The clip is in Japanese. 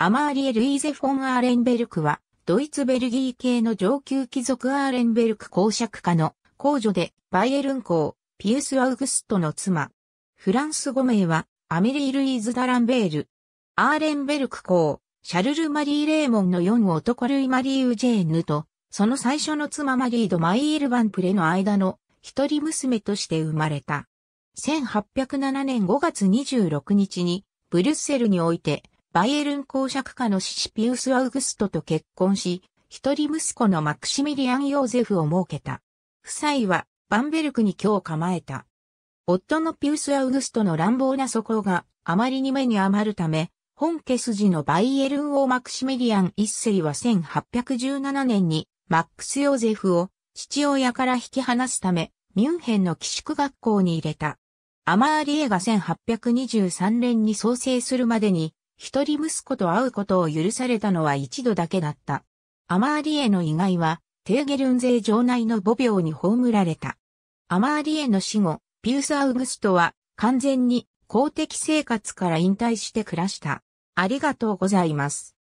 アマーリエ・ルイーゼ・フォン・アーレンベルクは、ドイツ・ベルギー系の上級貴族アーレンベルク公爵家の公女でバイエルン公、ピウス・アウグストの妻。フランス語名は、アメリー・ルイーズ・ダランベール。アーレンベルク公、シャルル・マリー・レーモンの4男ルイ・マリー・ウジェーヌと、その最初の妻マリード・マイエル・バンプレの間の一人娘として生まれた。1807年5月26日に、ブルッセルにおいて、バイエルン公爵家のシシピウス・アウグストと結婚し、一人息子のマクシミリアン・ヨーゼフを設けた。夫妻はバンベルクに今日構えた。夫のピウス・アウグストの乱暴な素行があまりに目に余るため、本家筋のバイエルン王マクシミリアン一世は1817年にマックス・ヨーゼフを父親から引き離すため、ミュンヘンの寄宿学校に入れた。アマーリエが1823年に創生するまでに、一人息子と会うことを許されたのは一度だけだった。アマーリエの意外は、テーゲルン勢城内の母廟に葬られた。アマーリエの死後、ピュース・アウグストは完全に公的生活から引退して暮らした。ありがとうございます。